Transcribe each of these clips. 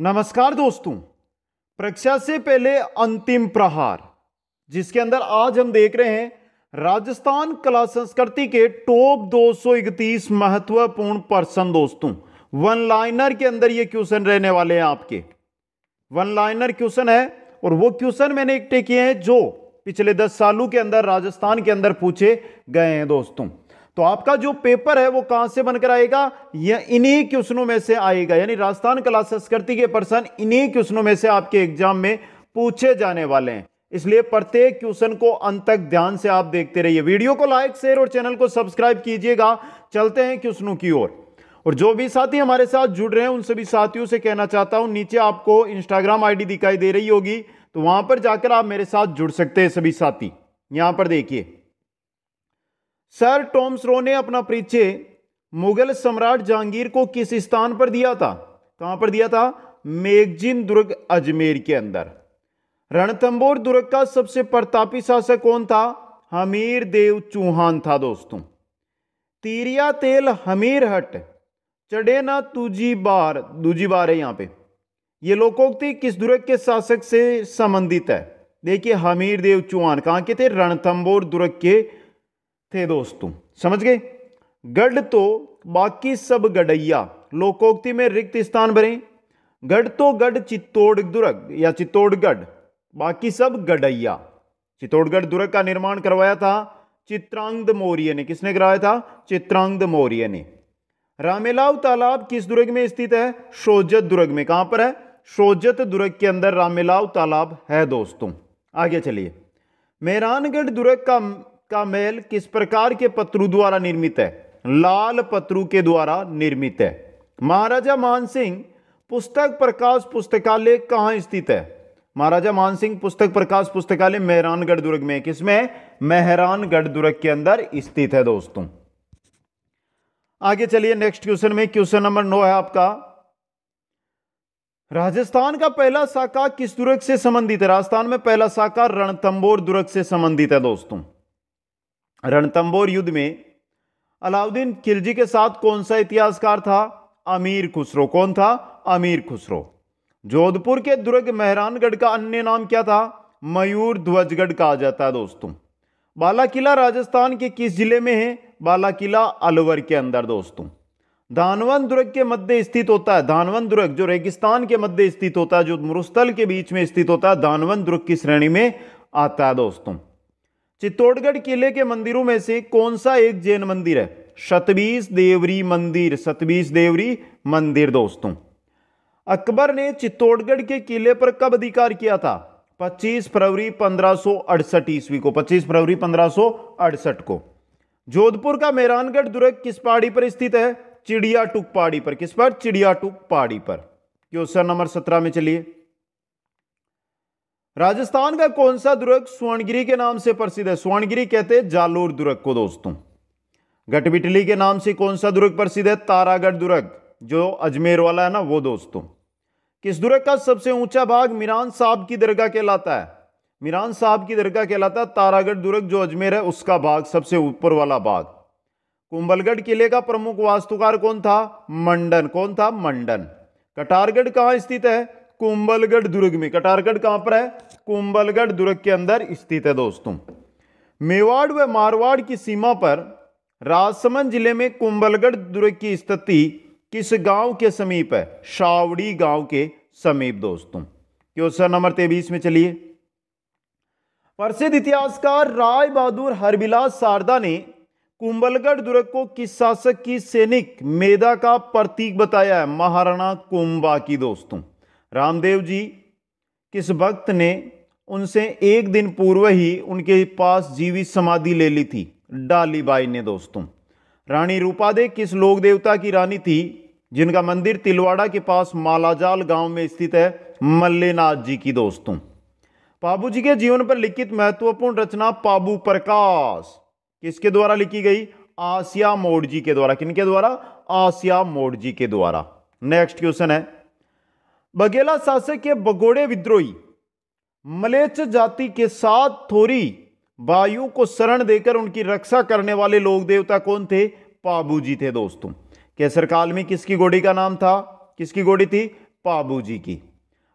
नमस्कार दोस्तों परीक्षा से पहले अंतिम प्रहार जिसके अंदर आज हम देख रहे हैं राजस्थान कला संस्कृति के टॉप 231 महत्वपूर्ण पर्सन दोस्तों वन लाइनर के अंदर ये क्वेश्चन रहने वाले हैं आपके वन लाइनर क्वेश्चन है और वो क्वेश्चन मैंने इकट्ठे किए हैं जो पिछले 10 सालों के अंदर राजस्थान के अंदर पूछे गए हैं दोस्तों तो आपका जो पेपर है वो कहां से बनकर आएगा या इन्हीं क्वेश्चनों में से आएगा यानी राजस्थान कला संस्कृति के पर्सन इन्हीं क्वेश्चनों में से आपके एग्जाम में पूछे जाने वाले हैं इसलिए प्रत्येक क्वेश्चन को अंत तक ध्यान से आप देखते रहिए वीडियो को लाइक शेयर और चैनल को सब्सक्राइब कीजिएगा चलते हैं क्वेश्चनों की ओर और जो भी साथी हमारे साथ जुड़ रहे हैं उन सभी साथियों से कहना चाहता हूं नीचे आपको इंस्टाग्राम आईडी दिखाई दे रही होगी तो वहां पर जाकर आप मेरे साथ जुड़ सकते हैं सभी साथी यहां पर देखिए सर टॉम्सरो ने अपना परिचय मुगल सम्राट जहांगीर को किस स्थान पर दिया था कहां पर दिया था मेगजिन दुर्ग अजमेर के अंदर रणथंबोर दुर्ग का सबसे प्रतापी शासक कौन था हमीर देव चौहान था दोस्तों तीरिया तेल हमीर हट चढ़े ना तुझी बार दूजी बार है यहाँ पे ये लोकोक्ति किस दुर्ग के शासक से संबंधित है देखिए हमीर देव चौहान कहां के थे रणथंबोर दुर्ग के थे दोस्तों समझ गए गढ़ तो बाकी सब गढ़ैया लोकोक्ति में रिक्त स्थान भरें गढ़ तो गढ़ चित्तौड़ दुर्ग या चित्तौड़गढ़ बाकी सब गढ़ैया चित्तौड़गढ़ दुर्ग का निर्माण करवाया था चित्रांगद मौर्य ने किसने कराया था चित्रांगद मौर्य ने रामेलाव तालाब किस दुर्ग में स्थित है शोजत दुर्ग में कहां पर है शोजत दुर्ग के अंदर रामेलाव तालाब है दोस्तों आगे चलिए मेहरानगढ़ दुर्ग का का महल किस प्रकार के पत्रू द्वारा निर्मित है लाल पत्रु के द्वारा निर्मित है महाराजा मान सिंह पुस्तक प्रकाश पुस्तकालय कहाँ स्थित है महाराजा मान सिंह पुस्तक प्रकाश पुस्तकालय मेहरानगढ़ दुर्ग में किसमें मेहरानगढ़ दुर्ग के अंदर स्थित है दोस्तों आगे चलिए नेक्स्ट क्वेश्चन में क्वेश्चन नंबर नौ है आपका राजस्थान का पहला शाखा किस दुर्ग से संबंधित है राजस्थान में पहला शाखा रणथंबोर दुर्ग से संबंधित है दोस्तों रणतंबोर युद्ध में अलाउद्दीन खिलजी के साथ कौन सा इतिहासकार था अमीर खुसरो कौन था अमीर खुसरो जोधपुर के दुर्ग मेहरानगढ़ का अन्य नाम क्या था मयूर ध्वजगढ़ कहा जाता है दोस्तों बाला किला राजस्थान के किस जिले में है बाला किला अलवर के अंदर दोस्तों धानवन दुर्ग के मध्य स्थित होता है धानवन दुर्ग जो रेगिस्तान के मध्य स्थित होता है जो मरुस्थल के बीच में स्थित होता है धानवन दुर्ग की श्रेणी में आता है दोस्तों चित्तौड़गढ़ किले के मंदिरों में से कौन सा एक जैन मंदिर है सतबीस देवरी मंदिर सतबीस देवरी मंदिर दोस्तों अकबर ने चित्तौड़गढ़ के किले पर कब अधिकार किया था 25 फरवरी पंद्रह ईस्वी को 25 फरवरी पंद्रह को जोधपुर का मेहरानगढ़ दुर्ग किस पहाड़ी पर स्थित है चिड़िया टुक पहाड़ी पर किस पर चिड़िया टुक पहाड़ी पर क्वेश्चन नंबर सत्रह में चलिए राजस्थान का कौन सा दुर्ग स्वर्णगिरी के नाम से प्रसिद्ध है स्वर्णगिरी कहते हैं जालोर दुर्ग को दोस्तों गटबिटली के नाम से कौन सा दुर्ग प्रसिद्ध है तारागढ़ दुर्ग जो अजमेर वाला है ना वो दोस्तों किस दुर्ग का सबसे ऊंचा भाग मीरान साहब की दरगाह कहलाता है मीरान साहब की दरगाह कहलाता है तारागढ़ दुर्ग जो अजमेर है उसका भाग सबसे ऊपर वाला भाग कुंभलगढ़ किले का प्रमुख वास्तुकार कौन था मंडन कौन था मंडन कटारगढ़ कहाँ स्थित है कुंबलगढ़ दुर्ग में कटारगढ़ कहां पर है कुंबलगढ़ दुर्ग के अंदर स्थित है दोस्तों मेवाड़ व मारवाड़ की सीमा पर राजसमंद जिले में कुंबलगढ़ दुर्ग की स्थिति किस गांव के समीप है शावड़ी गांव के समीप दोस्तों क्वेश्चन नंबर तेबीस में चलिए प्रसिद्ध इतिहासकार राय बहादुर हरबिलास शारदा ने कुंबलगढ़ दुर्ग को किस शासक की सैनिक मेधा का प्रतीक बताया है महाराणा कुंबा की दोस्तों रामदेव जी किस भक्त ने उनसे एक दिन पूर्व ही उनके पास जीवित समाधि ले ली थी डाली बाई ने दोस्तों रानी रूपादे किस लोक देवता की रानी थी जिनका मंदिर तिलवाड़ा के पास मालाजाल गांव में स्थित है मल्लेनाथ जी की दोस्तों पाबू जी के जीवन पर लिखित महत्वपूर्ण रचना पाबू प्रकाश किसके द्वारा लिखी गई आसिया मोड़ जी के द्वारा किनके द्वारा आसिया मोड़ जी के द्वारा नेक्स्ट क्वेश्चन है बघेला शासक के बगोड़े विद्रोही मलेच जाति के साथ थोरी वायु को शरण देकर उनकी रक्षा करने वाले लोग देवता कौन थे पाबू जी थे दोस्तों कैसर काल में किसकी गोड़ी का नाम था किसकी गोड़ी थी पाबू जी की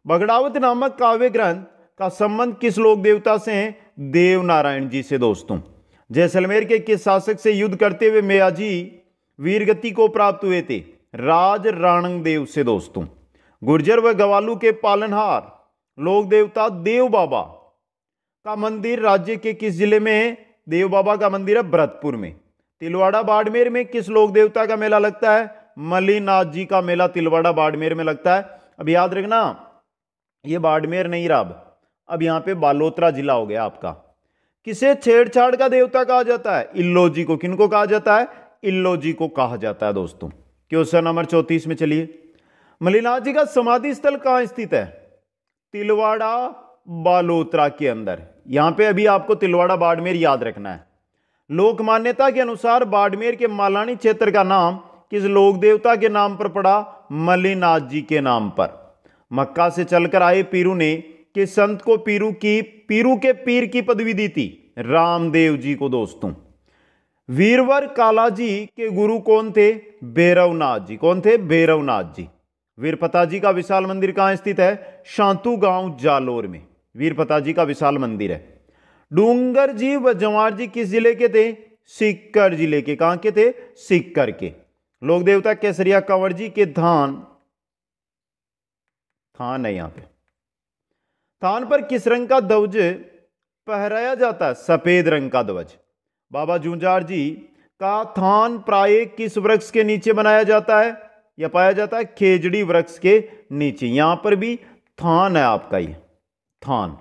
बगड़ावत नामक काव्य ग्रंथ का संबंध किस लोक देवता से है देव नारायण जी से दोस्तों जैसलमेर के किस शासक से युद्ध करते हुए मेयाजी वीरगति को प्राप्त हुए थे राज राणंग देव से दोस्तों गुर्जर व गवालू के पालनहार लोक देवता देव बाबा का मंदिर राज्य के किस जिले में है देव बाबा का मंदिर है भरतपुर में तिलवाड़ा बाड़मेर में किस लोक देवता का मेला लगता है मलिनाथ जी का मेला तिलवाड़ा बाड़मेर में लगता है अब याद रखना ये बाड़मेर नहीं रहा अब अब यहाँ पे बालोतरा जिला हो गया आपका किसे छेड़छाड़ का देवता कहा जाता है इल्लो जी को किनको कहा जाता है इल्लो जी को कहा जाता है दोस्तों क्वेश्चन नंबर चौंतीस में चलिए मलिनाथ जी का समाधि स्थल कहां स्थित है तिलवाड़ा बालोत्रा के अंदर यहां पे अभी आपको तिलवाड़ा बाड़मेर याद रखना है लोक मान्यता के अनुसार बाड़मेर के मालानी क्षेत्र का नाम किस लोक देवता के नाम पर पड़ा मलिनाथ जी के नाम पर मक्का से चलकर आए पीरू ने किस संत को पीरू की पीरू के पीर की पदवी दी थी रामदेव जी को दोस्तों वीरवर कालाजी के गुरु कौन थे भैरवनाथ जी कौन थे भैरवनाथ जी वीरपता जी का विशाल मंदिर कहाँ स्थित है शांतु गांव जालोर में वीरपता जी का विशाल मंदिर है डूंगर जी व जवार जी किस जिले के थे सिक्कर जिले के कहाँ के थे सिक्कर के लोक देवता केसरिया कंवर जी के धान थान है यहाँ पे थान पर किस रंग का ध्वज पहराया जाता है सफेद रंग का ध्वज बाबा जूंजार जी का थान प्राय किस वृक्ष के नीचे बनाया जाता है यह पाया जाता है खेजड़ी वृक्ष के नीचे यहां पर भी थान है आपका ये थान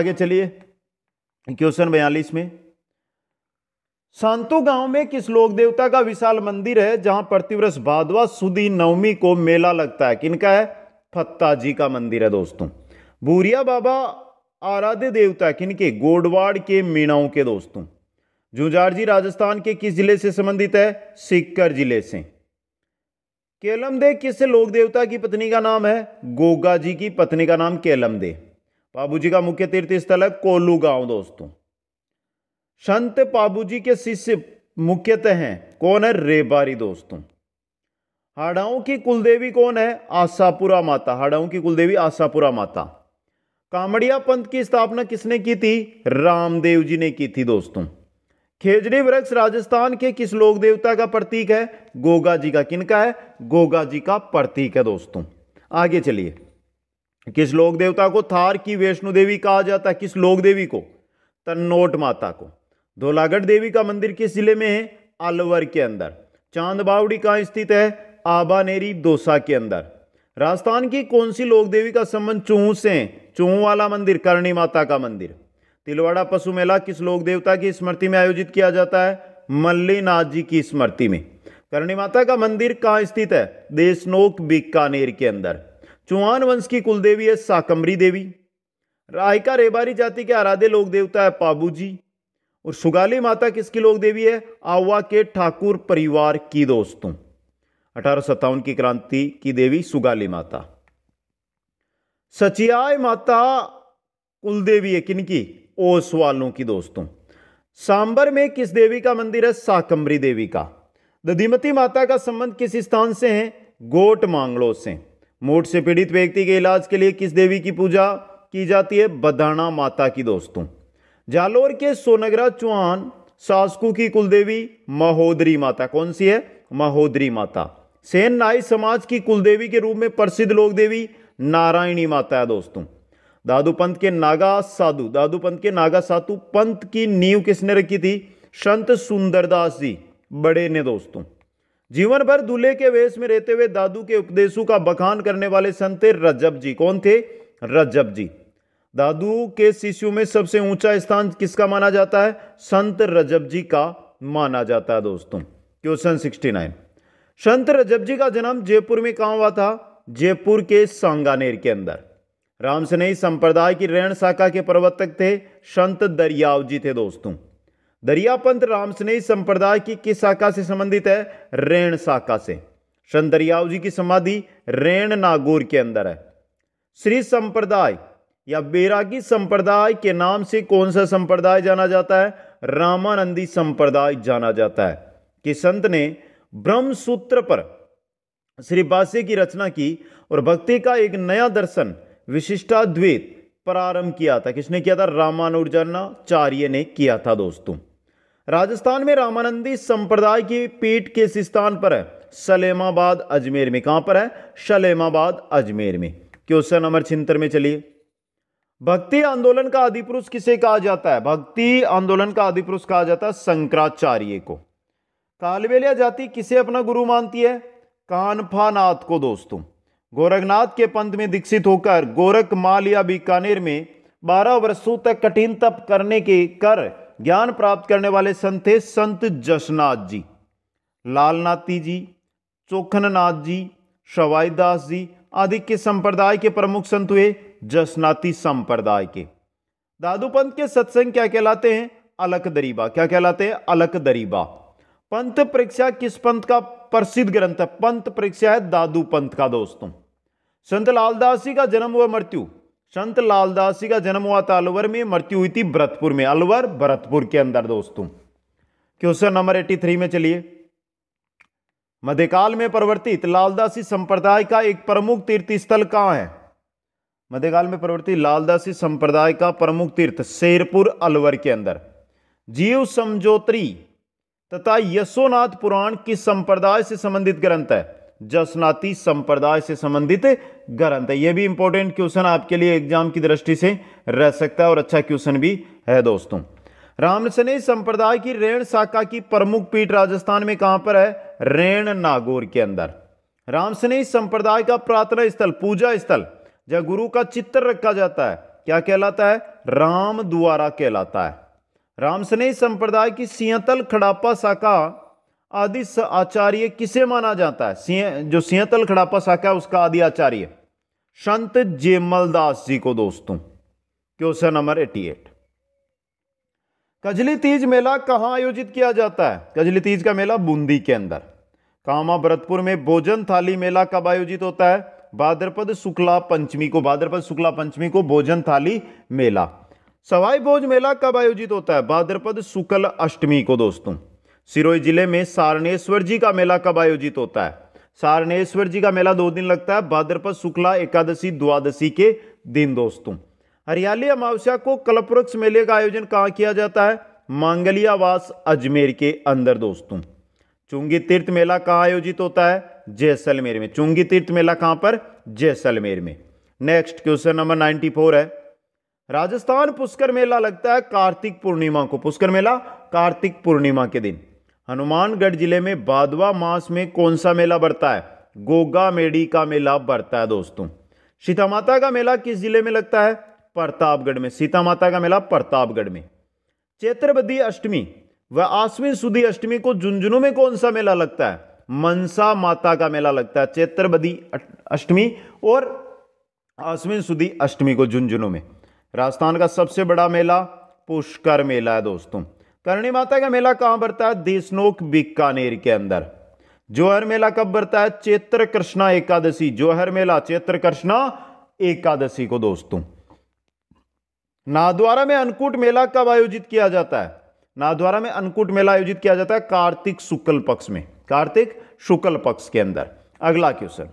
आगे चलिए क्वेश्चन बयालीस में सांतो गांव में किस लोक देवता का विशाल मंदिर है जहां प्रतिवर्ष भादवा सुदी नवमी को मेला लगता है किनका है फत्ता जी का मंदिर है दोस्तों भूरिया बाबा आराध्य देवता किनके गोडवाड़ के मीणाओं के दोस्तों जी राजस्थान के किस जिले से संबंधित है सीकर जिले से दे किस लोक देवता की पत्नी का नाम है गोगा जी की पत्नी का नाम दे बाबू जी का मुख्य तीर्थ स्थल है कोलू गांव दोस्तों संत बाबू जी के शिष्य मुख्यतः हैं कौन है रेबारी दोस्तों हाड़ाओं की कुलदेवी कौन है आशापुरा माता हाड़ाओं की कुलदेवी आशापुरा माता कामड़िया पंथ की स्थापना किसने की थी रामदेव जी ने की थी दोस्तों खेजड़ी वृक्ष राजस्थान के किस लोक देवता का प्रतीक है गोगा जी का किनका है गोगा जी का प्रतीक है दोस्तों आगे चलिए किस लोक देवता को थार की वैष्णो देवी कहा जाता है किस लोक देवी को तन्नोट माता को धोलागढ़ देवी का मंदिर किस जिले में है अलवर के अंदर चांद बावड़ी कहाँ स्थित है आबानेरी दोसा के अंदर राजस्थान की कौन सी लोक देवी का संबंध चूहू से है चूहू वाला मंदिर करणी माता का मंदिर तिलवाड़ा पशु मेला किस लोक देवता की स्मृति में आयोजित किया जाता है मल्लीनाथ जी की स्मृति में करणी माता का मंदिर कहाँ स्थित है देशनोक बीकानेर के अंदर चौहान वंश की कुलदेवी है साकम्बरी देवी रायका रेबारी जाति के आराध्य लोक देवता है पाबू जी और सुगाली माता किसकी लोक देवी है आवा के ठाकुर परिवार की दोस्तों अठारह की क्रांति की देवी सुगाली माता सचियाय माता कुलदेवी है किनकी और सवालों की दोस्तों सांबर में किस देवी का मंदिर है साकम्बरी देवी का दधिमती माता का संबंध किस स्थान से है गोट मांगलो से मोट से पीड़ित व्यक्ति के इलाज के लिए किस देवी की पूजा की जाती है बदाना माता की दोस्तों जालोर के सोनगरा चौहान सासकू की कुलदेवी महोदरी माता कौन सी है महोदरी माता सेन नाई समाज की कुलदेवी के रूप में प्रसिद्ध लोक देवी नारायणी माता है दोस्तों दादू पंत के नागा साधु दादू पंत के नागा साधु पंथ की नींव किसने रखी थी संत सुंदरदास जी बड़े ने दोस्तों जीवन भर दूल्हे के वेश में रहते हुए दादू के उपदेशों का बखान करने वाले संत थे रजब जी कौन थे रजब जी दादू के शिष्यों में सबसे ऊंचा स्थान किसका माना जाता है संत रजब जी का माना जाता है दोस्तों क्वेश्चन सिक्सटी नाइन संत रजब जी का जन्म जयपुर में कहा हुआ था जयपुर के सांगानेर के अंदर रामसनेही संप्रदाय की रैण शाखा के प्रवर्तक थे संत दरियाव जी थे दोस्तों दरिया पंथ रामसनेही संप्रदाय की किस शाखा से संबंधित है रैण शाखा से संत दरियाव जी की समाधि रैण नागौर के अंदर है श्री संप्रदाय या बैरागी संप्रदाय के नाम से कौन सा संप्रदाय जाना जाता है रामानंदी संप्रदाय जाना जाता है कि संत ने ब्रह्म सूत्र पर श्री बासे की रचना की और भक्ति का एक नया दर्शन विशिष्टाद्वैत प्रारंभ किया था किसने किया था रामानुजाचार्य ने किया था दोस्तों राजस्थान में रामानंदी संप्रदाय की पीठ किस स्थान पर है सलेमाबाद अजमेर में कहां पर है सलेमाबाद अजमेर में क्वेश्चन नंबर छिंतर में चलिए भक्ति आंदोलन का आदिपुरुष किसे कहा जाता है भक्ति आंदोलन का पुरुष कहा जाता है शंकराचार्य को कालबेलिया जाति किसे अपना गुरु मानती है कानफानाथ को दोस्तों गोरखनाथ के पंथ में दीक्षित होकर गोरख माल या बीकानेर में बारह वर्षों तक कठिन तप करने के कर ज्ञान प्राप्त करने वाले संत थे संत जसनाथ जी लालनाथी जी चोखननाथ जी शवाईदास जी आदि के संप्रदाय के प्रमुख संत हुए जसनाती संप्रदाय के दादू पंथ के सत्संग क्या कहलाते हैं अलक दरीबा क्या कहलाते हैं अलक दरीबा पंथ परीक्षा किस पंथ का प्रसिद्ध ग्रंथ है पंत परीक्षा है दादू पंत का दोस्तों संत लालदास जी का जन्म हुआ मृत्यु संत लालदास जी का जन्म हुआ था तो अलवर में मृत्यु हुई थी भरतपुर में अलवर भरतपुर के अंदर दोस्तों क्वेश्चन नंबर एट्टी थ्री में चलिए मध्यकाल में परिवर्तित लालदासी संप्रदाय का एक प्रमुख तीर्थ स्थल कहाँ है मध्यकाल में परिवर्तित लालदासी संप्रदाय का प्रमुख तीर्थ शेरपुर अलवर के अंदर जीव समझोत्री तथा यशोनाथ पुराण किस संप्रदाय से संबंधित ग्रंथ है जसनाती संप्रदाय से संबंधित ग्रंथ है यह भी इंपॉर्टेंट क्वेश्चन आपके लिए एग्जाम की दृष्टि से रह सकता है और अच्छा क्वेश्चन भी है दोस्तों रामसने संप्रदाय की रेण शाखा की प्रमुख पीठ राजस्थान में कहां पर है रेण नागौर के अंदर रामसने संप्रदाय का प्रार्थना स्थल पूजा स्थल जहां गुरु का चित्र रखा जाता है क्या कहलाता है राम द्वारा कहलाता है स्नेह संप्रदाय की सिंहतल खड़ापा शाखा आदि आचार्य किसे माना जाता है जो सिंहतल खड़ापा शाखा है उसका आदि आचार्य संत जेमल दास जी को दोस्तों question number eighty eight Kajli Teej मेला कहाँ आयोजित किया जाता है कजली तीज का मेला बूंदी के अंदर कामा भरतपुर में भोजन थाली मेला कब आयोजित होता है भाद्रपद शुक्ला पंचमी को भाद्रपद शुक्ला पंचमी को भोजन थाली मेला सवाई भोज मेला कब आयोजित होता है भाद्रपद शुक्ल अष्टमी को दोस्तों सिरोही जिले में सारणेश्वर जी का मेला कब आयोजित होता है सारणेश्वर जी का मेला दो दिन लगता है भाद्रपद शुक्ला एकादशी द्वादशी के दिन दोस्तों हरियाली अमावस्या को कल्पवृक्ष मेले का आयोजन कहाँ किया जाता है मांगलियावास अजमेर के अंदर दोस्तों चुंगी तीर्थ मेला कहाँ आयोजित होता है जैसलमेर में चुंगी तीर्थ मेला कहाँ पर जैसलमेर में next question number ninety four है राजस्थान पुष्कर मेला लगता है कार्तिक पूर्णिमा को पुष्कर मेला कार्तिक पूर्णिमा के दिन हनुमानगढ़ जिले में बादवा मास में कौन सा मेला बढ़ता है गोगा मेडी का मेला बढ़ता है दोस्तों सीता माता का मेला किस जिले में लगता है प्रतापगढ़ में सीता माता का मेला प्रतापगढ़ में चैत्रबदी अष्टमी व आश्विन सुधी अष्टमी को झुंझुनू में कौन सा मेला लगता है मनसा माता का मेला लगता है चैत्रबदी अष्टमी और आश्विन सुधी अष्टमी को झुंझुनू में राजस्थान का सबसे बड़ा मेला पुष्कर मेला है दोस्तों करणी माता का मेला कहाँ बरता है देशनोक बीकानेर के अंदर जोहर मेला कब बरता है चैत्र कृष्णा एकादशी जोहर मेला चैत्र कृष्णा एकादशी को दोस्तों नाद्वारा में अनकूट मेला कब आयोजित किया जाता है नाद्वारा में अनकूट मेला आयोजित किया जाता है कार्तिक शुक्ल पक्ष में कार्तिक शुक्ल पक्ष के अंदर अगला क्वेश्चन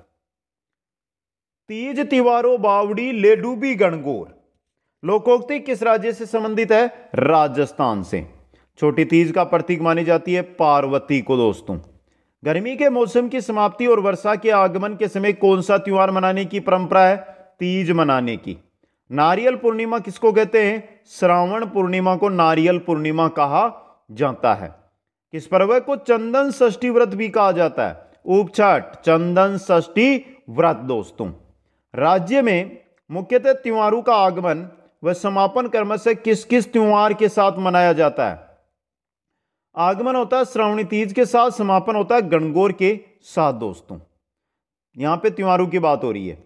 तीज तिवारो बावड़ी लेडूबी गणगोर लोकोक्ति किस राज्य से संबंधित है राजस्थान से छोटी तीज का प्रतीक मानी जाती है पार्वती को दोस्तों गर्मी के मौसम की समाप्ति और वर्षा के आगमन के समय कौन सा त्यौहार मनाने की परंपरा है तीज मनाने की नारियल पूर्णिमा किसको कहते हैं श्रावण पूर्णिमा को नारियल पूर्णिमा कहा जाता है किस पर्व को चंदन ष्ठी व्रत भी कहा जाता है उपछठ चंदन ष्ठी व्रत दोस्तों राज्य में मुख्यतः त्योहारों का आगमन वह समापन कर्म से किस किस त्यौहार के साथ मनाया जाता है आगमन होता है श्रावणी तीज के साथ समापन होता है गणगौर के साथ दोस्तों यहाँ पे त्योहारों की बात हो रही है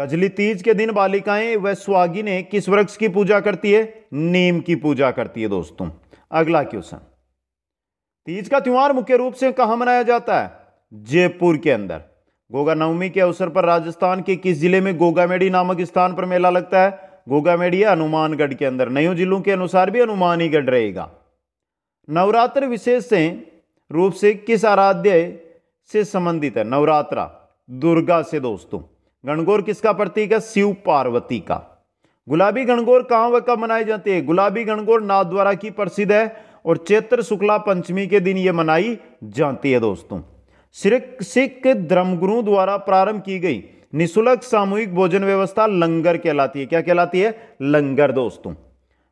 कजली तीज के दिन बालिकाएं व स्वागी ने किस वृक्ष की पूजा करती है नीम की पूजा करती है दोस्तों अगला क्वेश्चन तीज का त्यौहार मुख्य रूप से कहाँ मनाया जाता है जयपुर के अंदर गोगा नवमी के अवसर पर राजस्थान के किस जिले में गोगा मेडी नामक स्थान पर मेला लगता है गोगामेडिया हनुमानगढ़ के अंदर नयो जिलों के अनुसार भी ही गढ़ रहेगा नवरात्र विशेष से रूप से किस आराध्य से संबंधित है नवरात्रा दुर्गा से दोस्तों गणगौर किसका प्रतीक है शिव पार्वती का गुलाबी गणगौर कहाँ व कब मनाए जाते हैं गुलाबी गणगौर नाथद्वारा की प्रसिद्ध है और चैत्र शुक्ला पंचमी के दिन ये मनाई जाती है दोस्तों सिख धर्मगुरु द्वारा प्रारंभ की गई निशुल्क सामूहिक भोजन व्यवस्था लंगर कहलाती है क्या कहलाती है लंगर दोस्तों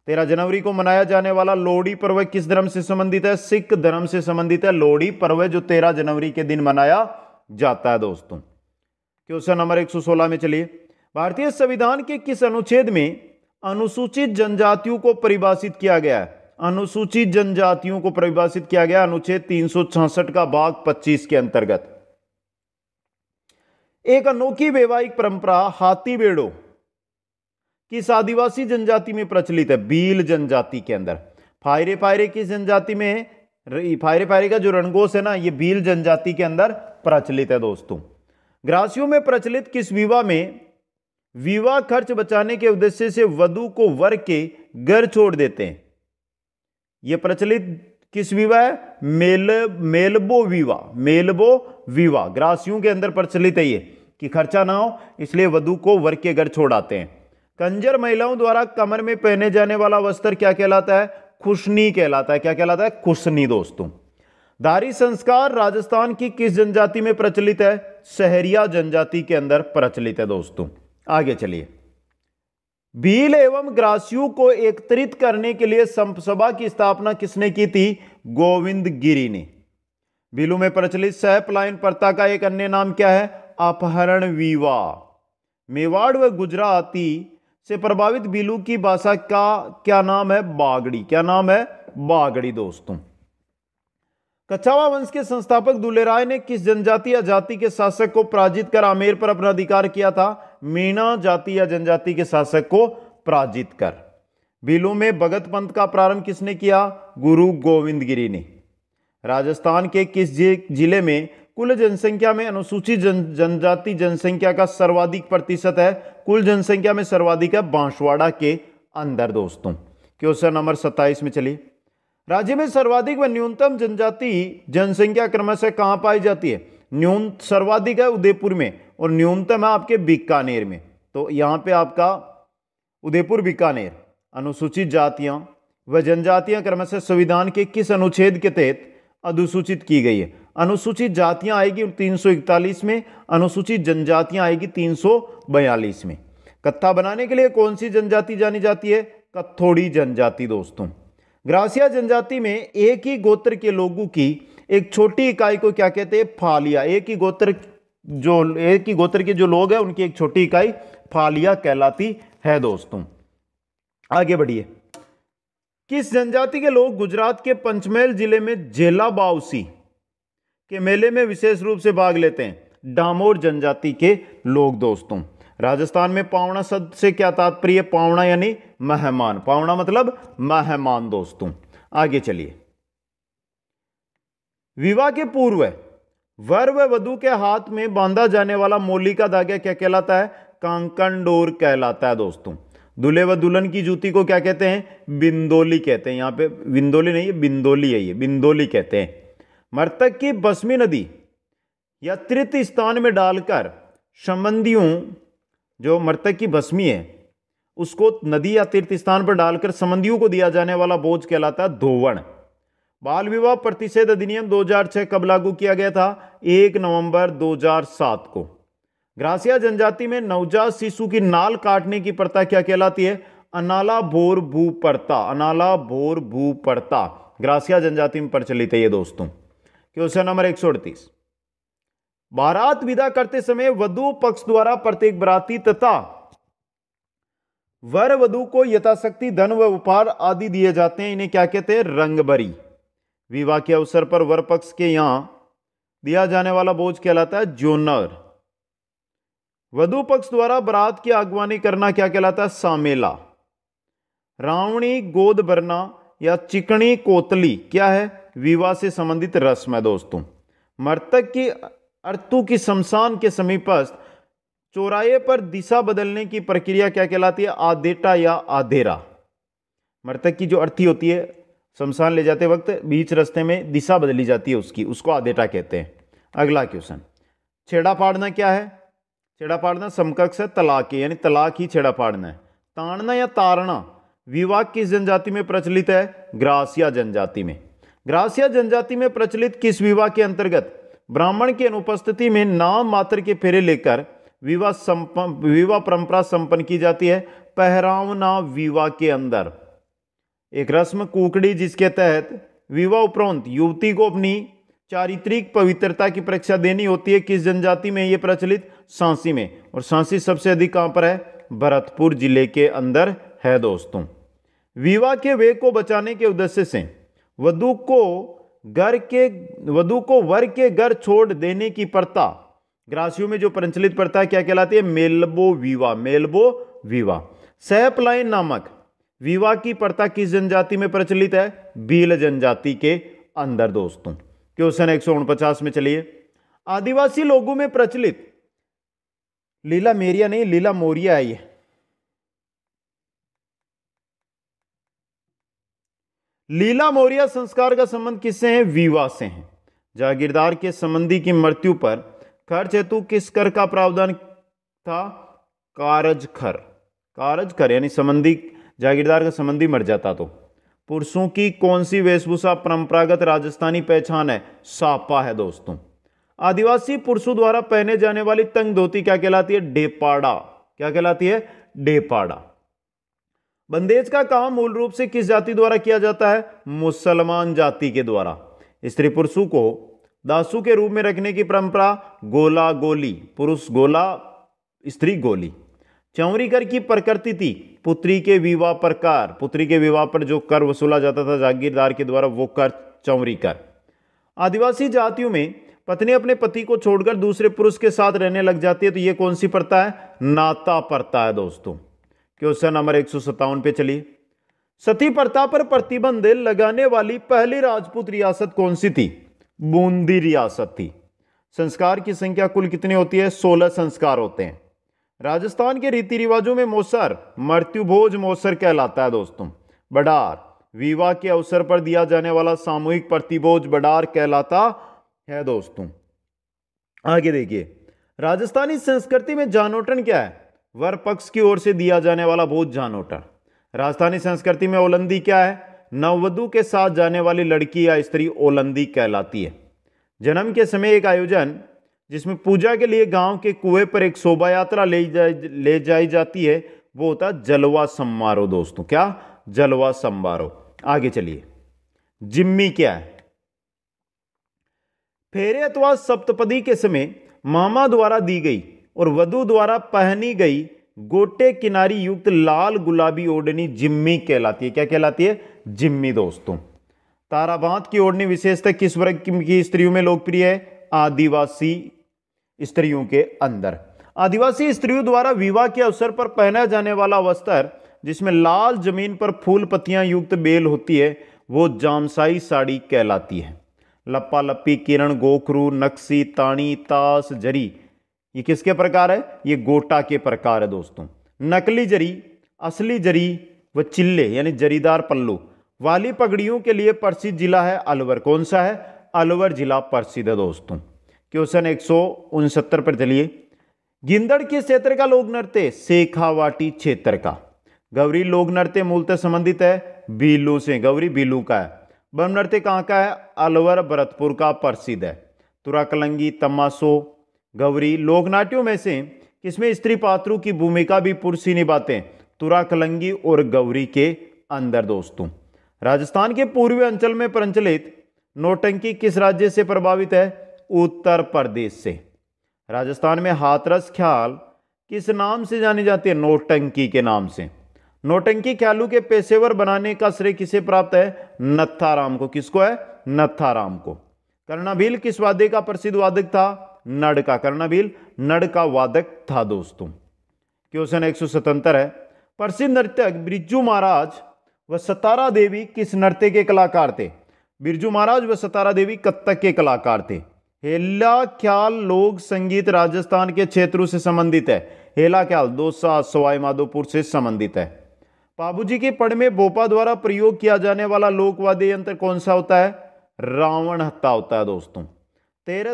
तेरह जनवरी को मनाया जाने वाला लोहड़ी पर्व किस धर्म से संबंधित है सिख धर्म से संबंधित है लोहड़ी पर्व जो तेरह जनवरी के दिन मनाया जाता है दोस्तों क्वेश्चन नंबर एक सौ सोलह में चलिए भारतीय संविधान के किस अनुच्छेद में अनुसूचित जनजातियों को परिभाषित किया गया है अनुसूचित जनजातियों को परिभाषित किया गया अनुच्छेद तीन का भाग 25 के अंतर्गत एक अनोखी वैवाहिक परंपरा हाथी बेड़ो किस आदिवासी जनजाति में प्रचलित है बील जनजाति के अंदर फायरे फायरे किस जनजाति में फायरे फायरे का जो रणगोश है ना ये बील जनजाति के अंदर प्रचलित है दोस्तों ग्रासियों में प्रचलित किस विवाह में विवाह खर्च बचाने के उद्देश्य से वधु को वर के घर छोड़ देते हैं यह प्रचलित किस विवाह है मेल मेलबो विवाह मेलबो विवाह ग्रासियों के अंदर प्रचलित है ये कि खर्चा ना हो इसलिए वधु को वर के घर छोड़ाते हैं कंजर महिलाओं द्वारा कमर में पहने जाने वाला वस्त्र क्या कहलाता है खुशनी कहलाता है क्या कहलाता है खुशनी दोस्तों दारी संस्कार राजस्थान की किस जनजाति में प्रचलित है शहरिया जनजाति के अंदर प्रचलित है दोस्तों आगे चलिए भील एवं ग्रासियों को एकत्रित करने के लिए संसभा की स्थापना किसने की थी गोविंद गिरी ने भीलू में प्रचलित सह पलायन प्रथा का एक अन्य नाम क्या है अपहरण विवाह मेवाड़ व गुजराती से प्रभावित भीलू की भाषा का क्या नाम है बागड़ी क्या नाम है बागड़ी दोस्तों कछावा वंश के संस्थापक दुलेराय ने किस जनजाति या जाति के शासक को पराजित कर आमेर पर अपना अधिकार किया था मीणा जाति या जनजाति के शासक को पराजित कर बिलू में भगत पंथ का प्रारंभ किसने किया गुरु गोविंद गिरी ने राजस्थान के किस जिले में कुल जनसंख्या में अनुसूचित जन जनजाति जनसंख्या का सर्वाधिक प्रतिशत है कुल जनसंख्या में सर्वाधिक है बांसवाड़ा के अंदर दोस्तों क्वेश्चन नंबर सत्ताईस में चलिए राज्य में सर्वाधिक व न्यूनतम जनजाति जनसंख्या क्रमशः कहाँ पाई जाती है न्यून सर्वाधिक है उदयपुर में और न्यूनतम है आपके बीकानेर में तो यहाँ पे आपका उदयपुर बीकानेर अनुसूचित जातियाँ व जनजातियाँ क्रमशः संविधान के किस अनुच्छेद के तहत अनुसूचित की गई है अनुसूचित जातियाँ आएगी 341 में अनुसूचित जनजातियाँ आएगी 342 में कत्था बनाने के लिए कौन सी जनजाति जानी जाती है कत्थोड़ी जनजाति दोस्तों ग्रासिया जनजाति में एक ही गोत्र के लोगों की एक छोटी इकाई को क्या कहते हैं फालिया एक ही गोत्र जो एक ही गोत्र के जो लोग हैं उनकी एक छोटी इकाई फालिया कहलाती है दोस्तों आगे बढ़िए किस जनजाति के लोग गुजरात के पंचमहल जिले में जेला बाउसी के मेले में विशेष रूप से भाग लेते हैं डामोर जनजाति के लोग दोस्तों राजस्थान में पावना शब्द से क्या तात्पर्य पावना यानी मेहमान पावना मतलब मेहमान दोस्तों आगे चलिए विवाह के पूर्व वर व वधु के हाथ में बांधा जाने वाला मोली का धागा क्या कहलाता है कांकन डोर कहलाता है दोस्तों दूल्हे व दुल्हन की जूती को क्या कहते हैं बिंदोली कहते हैं यहां पे बिंदोली नहीं है बिंदोली है ये बिंदोली कहते हैं मृतक की बसमी नदी या तृतीय स्थान में डालकर संबंधियों जो मृतक की भस्मी है उसको नदी या तीर्थ स्थान पर डालकर संबंधियों को दिया जाने वाला बोझ कहलाता है धोवण बाल विवाह प्रतिषेध अधिनियम 2006 कब लागू किया गया था 1 नवंबर 2007 को ग्रासिया जनजाति में नवजात शिशु की नाल काटने की प्रथा क्या कहलाती है अनाला भोर भू प्रता अनाला भोर भू प्रता ग्रासिया जनजाति में प्रचलित है ये दोस्तों क्वेश्चन नंबर एक बारात विदा करते समय वधु पक्ष द्वारा प्रत्येक बराती तथा वर वधु को यथाशक्ति धन व उपहार आदि दिए जाते हैं इन्हें क्या कहते हैं रंगबरी विवाह के अवसर पर वर पक्ष के यहां दिया जाने वाला बोझ कहलाता है जोनर वधु पक्ष द्वारा बरात की अगवानी करना क्या कहलाता है सामेला रावणी गोद भरना या चिकनी कोतली क्या है विवाह से संबंधित रस्म है दोस्तों मृतक की अर्तु की शमशान के समीपस्थ चौराहे पर दिशा बदलने की प्रक्रिया क्या कहलाती है आदेटा या आधेरा मृतक की जो अर्थी होती है शमशान ले जाते वक्त बीच रस्ते में दिशा बदली जाती है उसकी उसको आदेटा कहते हैं अगला क्वेश्चन छेड़ा पाड़ना क्या है छेड़ा पाड़ना समकक्ष है तलाक यानी तलाक ही छेड़ा पाड़ना है ताड़ना या तारना विवाह किस जनजाति में प्रचलित है ग्रासिया जनजाति में ग्रासिया जनजाति में प्रचलित किस विवाह के अंतर्गत ब्राह्मण की अनुपस्थिति में नाम मात्र के फेरे लेकर विवाह संपन्न विवाह परंपरा संपन्न की जाती है पहरावना विवाह के अंदर एक रस्म कुकड़ी जिसके तहत विवाह उपरांत युवती को अपनी चारित्रिक पवित्रता की परीक्षा देनी होती है किस जनजाति में ये प्रचलित सांसी में और सांसी सबसे अधिक कहाँ पर है भरतपुर जिले के अंदर है दोस्तों विवाह के वेग को बचाने के उद्देश्य से वधु को घर के वधु को वर के घर छोड़ देने की प्रथा ग्रासियों में जो प्रचलित प्रथा क्या कहलाती है मेलबो विवा मेलबो विवा सैपलाइन नामक विवाह की प्रथा किस जनजाति में प्रचलित है बील जनजाति के अंदर दोस्तों क्वेश्चन एक में चलिए आदिवासी लोगों में प्रचलित लीला मेरिया नहीं लीला मोरिया आई है लीला मौर्य संस्कार का संबंध किससे है विवाह से है जागीरदार के संबंधी की मृत्यु पर खर्च हेतु किस कर का प्रावधान था कारज खर कारज खर यानी संबंधी जागीरदार का संबंधी मर जाता तो पुरुषों की कौन सी वेशभूषा परंपरागत राजस्थानी पहचान है सापा है दोस्तों आदिवासी पुरुषों द्वारा पहने जाने वाली तंग धोती क्या कहलाती है डेपाड़ा क्या कहलाती है डेपाड़ा बंदेज का काम मूल रूप से किस जाति द्वारा किया जाता है मुसलमान जाति के द्वारा स्त्री पुरुषों को दासु के रूप में रखने की परंपरा गोला गोली पुरुष गोला स्त्री गोली चौरीकर की प्रकृति थी पुत्री के विवाह पर कर पुत्री के विवाह पर जो कर वसूला जाता था जागीरदार के द्वारा वो कर चौरीकर आदिवासी जातियों में पत्नी अपने पति को छोड़कर दूसरे पुरुष के साथ रहने लग जाती है तो ये कौन सी पड़ता है नाता पड़ता है दोस्तों क्वेश्चन नंबर एक सौ सत्तावन पे चलिए सती प्रता पर प्रतिबंध लगाने वाली पहली राजपूत रियासत कौन सी थी बूंदी रियासत थी संस्कार की संख्या कुल कितनी होती है सोलह संस्कार होते हैं राजस्थान के रीति रिवाजों में मोसर मृत्युभोज मोसर कहलाता है दोस्तों बडार विवाह के अवसर पर दिया जाने वाला सामूहिक प्रतिभोज बडार कहलाता है दोस्तों आगे देखिए राजस्थानी संस्कृति में जानोटन क्या है वर पक्ष की ओर से दिया जाने वाला भोज जानोटन राजस्थानी संस्कृति में ओलंदी क्या है नववधु के साथ जाने वाली लड़की या स्त्री ओलंदी कहलाती है जन्म के समय एक आयोजन जिसमें पूजा के लिए गांव के कुएं पर एक शोभा यात्रा ले जाई ले जाई जाती है वो होता है जलवा समारोह दोस्तों क्या जलवा समारोह आगे चलिए जिम्मी क्या है फेरे अथवा सप्तपदी के समय मामा द्वारा दी गई और वधु द्वारा पहनी गई गोटे किनारी युक्त लाल गुलाबी ओढ़नी जिम्मी कहलाती है क्या कहलाती है जिम्मी दोस्तों ताराबाद की ओढ़नी विशेषता किस वर्ग की स्त्रियों में लोकप्रिय है आदिवासी स्त्रियों के अंदर आदिवासी स्त्रियों द्वारा विवाह के अवसर पर पहना जाने वाला वस्त्र जिसमें लाल जमीन पर फूल पत्तियां युक्त बेल होती है वो जामसाई साड़ी कहलाती है लप्पा लप्पी किरण गोखरू नक्सी ताणी तास जरी ये किसके प्रकार है ये गोटा के प्रकार है दोस्तों नकली जरी असली जरी व चिल्ले यानी जरीदार पल्लू वाली पगड़ियों के लिए प्रसिद्ध जिला है अलवर कौन सा है अलवर जिला प्रसिद्ध है दोस्तों क्वेश्चन एक पर चलिए गिंदड़ के क्षेत्र का लोक नृत्य शेखावाटी क्षेत्र का गौरी लोक नृत्य मूलतः संबंधित है बीलू से गौरी बीलू का है ब्रह्म नृत्य कहाँ का है अलवर भरतपुर का प्रसिद्ध है तुराकलंगी तमाशो गौरी लोकनाट्यों में से किसमें स्त्री पात्रों की भूमिका भी पुरुष ही निभाते हैं कलंगी और गौरी के अंदर दोस्तों राजस्थान के पूर्वी अंचल में प्रचलित नोटंकी किस राज्य से प्रभावित है उत्तर प्रदेश से राजस्थान में हाथरस ख्याल किस नाम से जानी जाती है नोटंकी के नाम से नोटंकी ख्यालू के पेशेवर बनाने का श्रेय किसे प्राप्त है नत्थाराम को किसको है नत्थाराम को कर्णाभील किस वाद्य का प्रसिद्ध वादक था नड का कर्णाभील नड का वादक था दोस्तों क्वेश्चन एक है प्रसिद्ध नर्तक ब्रिजू महाराज व सतारा देवी किस नृत्य के कलाकार थे बिरजू महाराज व सतारा देवी कत्थक के कलाकार थे हेला ख्याल लोक संगीत राजस्थान के क्षेत्रों से संबंधित है हेला ख्याल दौसा सवाई माधोपुर से संबंधित है बाबूजी के पढ़ में बोपा द्वारा प्रयोग किया जाने वाला लोकवाद्य यंत्र कौन सा होता है रावण हत्ता होता है दोस्तों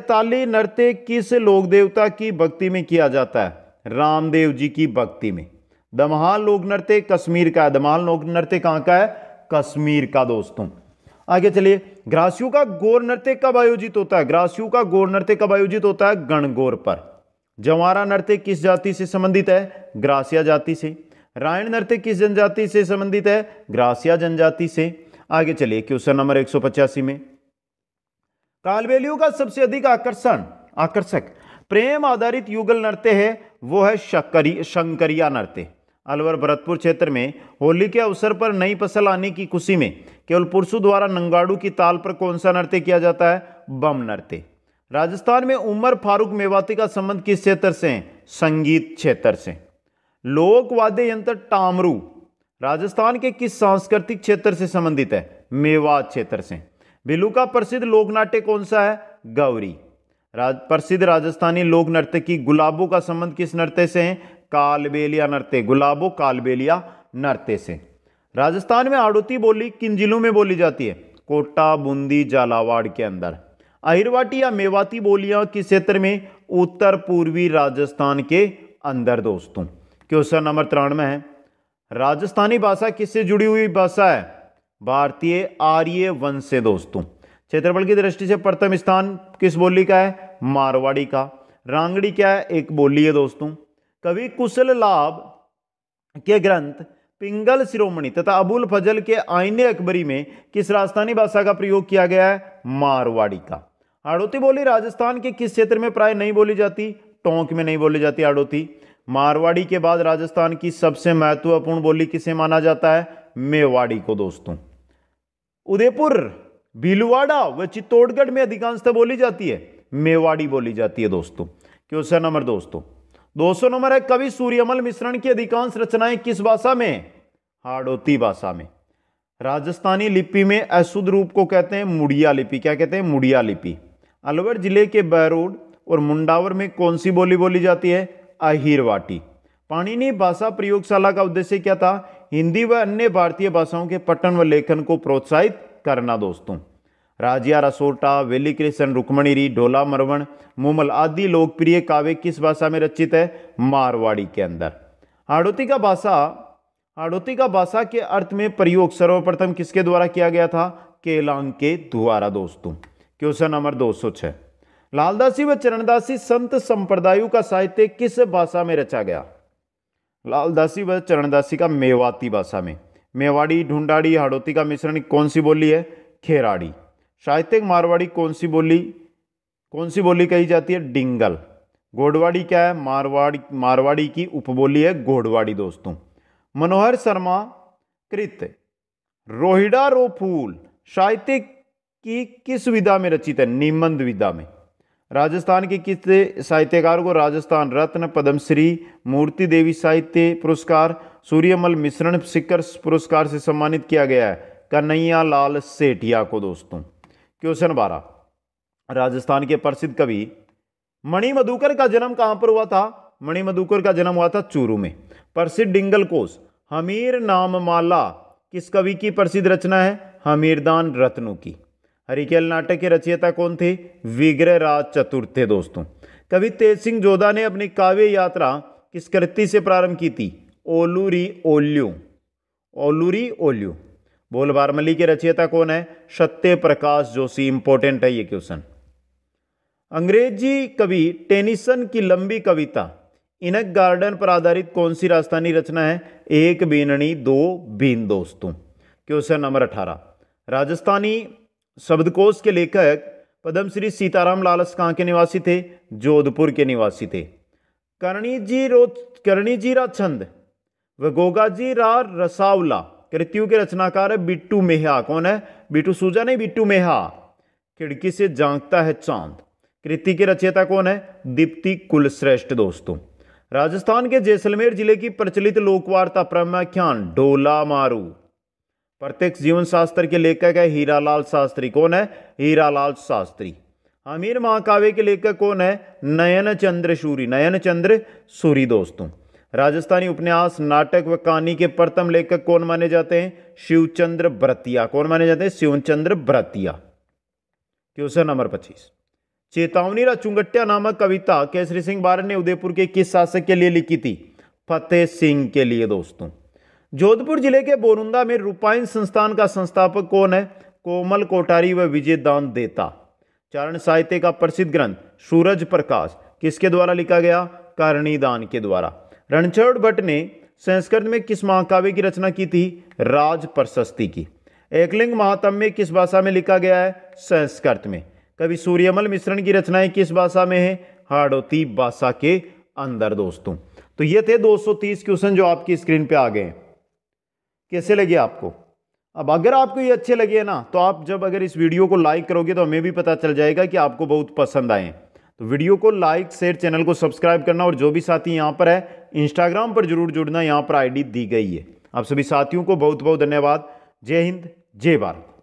ताली नृत्य किस लोक देवता की भक्ति में किया जाता है रामदेव जी की भक्ति में दमहाल लोक नृत्य कश्मीर का है दमहाल लोक नृत्य कहाँ का है कश्मीर का दोस्तों आगे चलिए ग्रासियों का गोर नृत्य कब आयोजित होता है ग्रासियों का गोर नृत्य कब आयोजित होता है गणगोर पर जवारा नृत्य किस जाति से संबंधित है ग्रासिया जाति से रायण नृत्य किस जनजाति से संबंधित है ग्रासिया जनजाति से आगे चलिए क्वेश्चन नंबर एक में कालबेलियों का सबसे अधिक आकर्षण आकर्षक प्रेम आधारित युगल नृत्य है वो है शक्करी शंकरिया नृत्य अलवर भरतपुर क्षेत्र में होली के अवसर पर नई फसल आने की खुशी में केवल पुरुषों द्वारा नंगाड़ू की ताल पर कौन सा नृत्य किया जाता है बम नृत्य राजस्थान में उमर फारूक मेवाती का संबंध किस क्षेत्र से है संगीत क्षेत्र से लोक वाद्य यंत्र टामरू राजस्थान के किस सांस्कृतिक क्षेत्र से संबंधित है मेवात क्षेत्र से बिलू का प्रसिद्ध लोकनाट्य कौन सा है गौरी राज, प्रसिद्ध राजस्थानी लोक नर्तकी गुलाबों का संबंध किस नृत्य से है कालबेलिया नरते गुलाबो कालबेलिया नरते से राजस्थान में आड़ोती बोली किन जिलों में बोली जाती है कोटा बूंदी झालावाड़ के अंदर अहिरवाटी या मेवाती बोलियां किस क्षेत्र में उत्तर पूर्वी राजस्थान के अंदर दोस्तों क्वेश्चन नंबर तिरानवे है राजस्थानी भाषा किससे जुड़ी हुई भाषा है भारतीय आर्य वंश से दोस्तों क्षेत्रफल की दृष्टि से प्रथम स्थान किस बोली का है मारवाड़ी का रांगड़ी क्या है एक बोली है दोस्तों कवि कुशल लाभ के ग्रंथ पिंगल शिरोमणि तथा अबुल फजल के आईने अकबरी में किस राजस्थानी भाषा का प्रयोग किया गया है मारवाड़ी का आड़ोती बोली राजस्थान के किस क्षेत्र में प्राय नहीं बोली जाती टोंक में नहीं बोली जाती आड़ोती मारवाड़ी के बाद राजस्थान की सबसे महत्वपूर्ण बोली किसे माना जाता है मेवाड़ी को दोस्तों उदयपुर भीलवाड़ा व चित्तौड़गढ़ में अधिकांशतः बोली जाती है मेवाड़ी बोली जाती है दोस्तों क्वेश्चन नंबर दोस्तों 200 नंबर है कवि सूर्यमल मिश्रण की अधिकांश रचनाएं किस भाषा में हाड़ोती भाषा में राजस्थानी लिपि में अशुद्ध रूप को कहते हैं मुड़िया लिपि क्या कहते हैं मुड़िया लिपि अलवर जिले के बैरोड और मुंडावर में कौन सी बोली बोली जाती है अहिरवाटी पाणिनि भाषा प्रयोगशाला का उद्देश्य क्या था हिंदी व अन्य भारतीय भाषाओं के पठन व लेखन को प्रोत्साहित करना दोस्तों राजिया रसोटा वेली कृष्ण रुक्मणीरी डोला मरवण मुमल आदि लोकप्रिय काव्य किस भाषा में रचित है मारवाड़ी के अंदर हाड़ोती का भाषा हाड़ोती का भाषा के अर्थ में प्रयोग सर्वप्रथम किसके द्वारा किया गया था केलांग के द्वारा दोस्तों क्वेश्चन नंबर छह लालदासी व चरणदासी संत संप्रदायों का साहित्य किस भाषा में रचा गया लालदासी व चरणदासी का मेवाती भाषा में मेवाड़ी ढूंढाड़ी हाड़ोती का मिश्रण कौन सी बोली है खेराड़ी साहित्यिक मारवाड़ी कौन सी बोली कौन सी बोली कही जाती है डिंगल गोडवाड़ी क्या है मारवाड़ी मारवाड़ी की उपबोली है गोडवाड़ी दोस्तों मनोहर शर्मा कृत रोहिडा रो फूल साहित्य की किस विधा में रचित है निबंध विधा में राजस्थान के किस साहित्यकार को राजस्थान रत्न पद्मश्री मूर्ति देवी साहित्य पुरस्कार सूर्यमल मिश्रण शिखर पुरस्कार से सम्मानित किया गया है कन्हैया लाल सेठिया को दोस्तों क्वेश्चन बारह राजस्थान के प्रसिद्ध कवि मणि मधुकर का जन्म कहां पर हुआ था मणि मधुकर का जन्म हुआ था चूरू में प्रसिद्ध डिंगल कोश हमीर नाम माला किस कवि की प्रसिद्ध रचना है हमीरदान रत्नु की हरिकेल नाटक के रचयिता कौन थे विग्रह राज चतुर्थ थे दोस्तों कवि तेज सिंह जोधा ने अपनी काव्य यात्रा किस कृति से प्रारंभ की थी ओलूरी ओल्यू ओलूरी ओल्यू बोल बारमली के रचयिता कौन है सत्य प्रकाश जोशी इंपॉर्टेंट है ये क्वेश्चन अंग्रेजी कवि टेनिसन की लंबी कविता इनक गार्डन पर आधारित कौन सी राजस्थानी रचना है एक बीनणी दो बीन दोस्तों क्वेश्चन नंबर अठारह राजस्थानी शब्दकोश के लेखक पद्मश्री सीताराम लालस कहाँ के निवासी थे जोधपुर के निवासी थे करणी जी रो करणी जी रा छंद व गोगा जी रा रसावला कृत्यु के रचनाकार है बिट्टू मेहा कौन है बिट्टू सूजा नहीं बिट्टू मेहा खिड़की से जांगता है चांद कृति के रचयिता कौन है दीप्ति कुलश्रेष्ठ दोस्तों राजस्थान के जैसलमेर जिले की प्रचलित लोकवार्ता प्रमाख्यान ढोला मारू प्रत्यक्ष जीवन शास्त्र के लेखक है हीरालाल शास्त्री कौन है हीरालाल शास्त्री आमिर महाकाव्य के लेखक कौन है नयन चंद्र सूरी नयन चंद्र सूरी दोस्तों राजस्थानी उपन्यास नाटक व कहानी के प्रथम लेखक कौन माने जाते हैं शिवचंद्र ब्रतिया कौन माने जाते हैं शिवचंद्र ब्रतिया क्वेश्चन नंबर पच्चीस चेतावनी चुंगटिया नामक कविता केसरी सिंह बार ने उदयपुर के किस शासक के लिए लिखी थी फतेह सिंह के लिए दोस्तों जोधपुर जिले के बोरुंदा में रूपायन संस्थान का संस्थापक कौन है कोमल कोटारी व विजय दान देता चारण साहित्य का प्रसिद्ध ग्रंथ सूरज प्रकाश किसके द्वारा लिखा गया करणीदान के द्वारा रणछोड़ भट्ट ने संस्कृत में किस महाकाव्य की रचना की थी राज प्रशस्ति की एकलिंग महात्म में किस भाषा में लिखा गया है संस्कृत में कवि सूर्यमल मिश्रण की रचनाएं किस भाषा में है हाड़ोती भाषा के अंदर दोस्तों तो ये थे 230 क्वेश्चन जो आपकी स्क्रीन पे आ गए कैसे लगे आपको अब अगर आपको ये अच्छे लगे ना तो आप जब अगर इस वीडियो को लाइक करोगे तो हमें भी पता चल जाएगा कि आपको बहुत पसंद आए तो वीडियो को लाइक शेयर चैनल को सब्सक्राइब करना और जो भी साथी यहाँ पर है इंस्टाग्राम पर जरूर जुड़ना यहाँ पर आईडी दी गई है आप सभी साथियों को बहुत बहुत धन्यवाद जय हिंद जय भारत